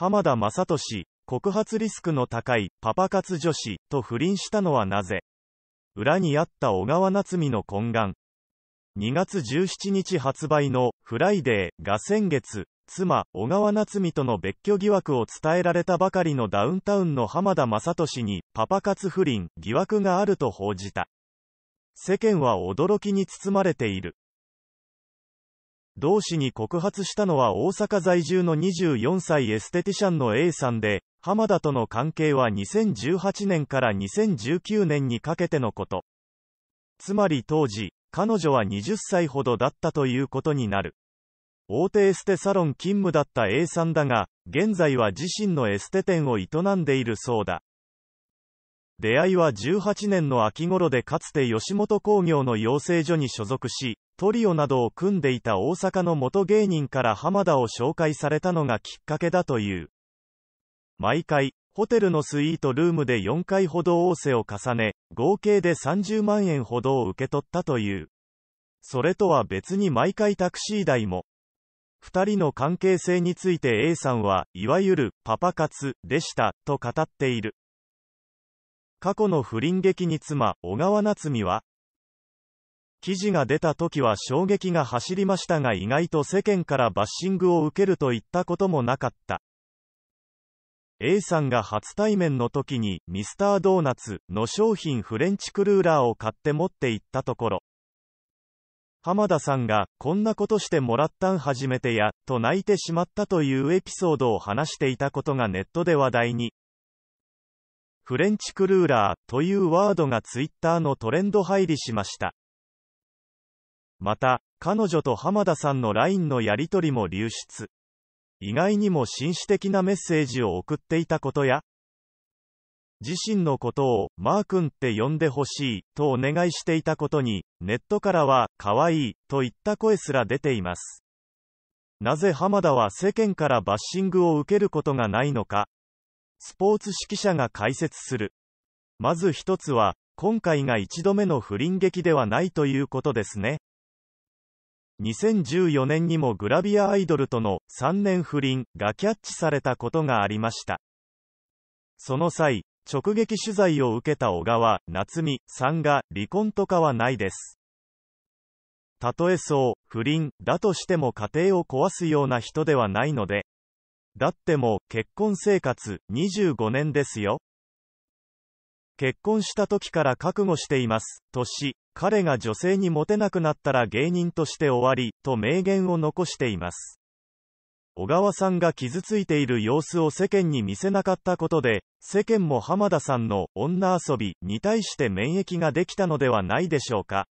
浜田雅俊、告発リスクの高いパパ活女子と不倫したのはなぜ裏にあった小川夏美の懇願。2月17日発売のフライデーが先月、妻、小川夏美との別居疑惑を伝えられたばかりのダウンタウンの浜田雅俊にパパ活不倫疑惑があると報じた。世間は驚きに包まれている。同氏に告発したのは大阪在住の24歳エステティシャンの A さんで、浜田との関係は2018年から2019年にかけてのこと。つまり当時、彼女は20歳ほどだったということになる。大手エステサロン勤務だった A さんだが、現在は自身のエステ店を営んでいるそうだ。出会いは18年の秋頃でかつて吉本興業の養成所に所属し、トリオなどを組んでいた大阪の元芸人から浜田を紹介されたのがきっかけだという。毎回、ホテルのスイートルームで4回ほど大勢を重ね、合計で30万円ほどを受け取ったという。それとは別に毎回タクシー代も。二人の関係性について A さんは、いわゆる、パパ活、でした、と語っている。過去の不倫劇に妻、小川夏美は、記事が出た時は衝撃が走りましたが意外と世間からバッシングを受けるといったこともなかった。A さんが初対面の時に、ミスタードーナツの商品フレンチクルーラーを買って持って行ったところ、浜田さんが、こんなことしてもらったん初めてや、と泣いてしまったというエピソードを話していたことがネットで話題に。フレンチクルーラーというワードがツイッターのトレンド入りしました。また、彼女と浜田さんの LINE のやり取りも流出。意外にも紳士的なメッセージを送っていたことや、自身のことを、マー君って呼んでほしい、とお願いしていたことに、ネットからは、可愛い、といった声すら出ています。なぜ浜田は世間からバッシングを受けることがないのか、スポーツ指揮者が解説する。まず一つは、今回が一度目の不倫劇ではないということですね。2014年にもグラビアアイドルとの3年不倫がキャッチされたことがありました。その際、直撃取材を受けた小川夏美さんが離婚とかはないです。たとえそう、不倫だとしても家庭を壊すような人ではないので、だってもう、結婚生活、25年ですよ。結婚した時から覚悟しています、とし、彼が女性にモテなくなったら芸人として終わり、と名言を残しています。小川さんが傷ついている様子を世間に見せなかったことで、世間も浜田さんの女遊びに対して免疫ができたのではないでしょうか。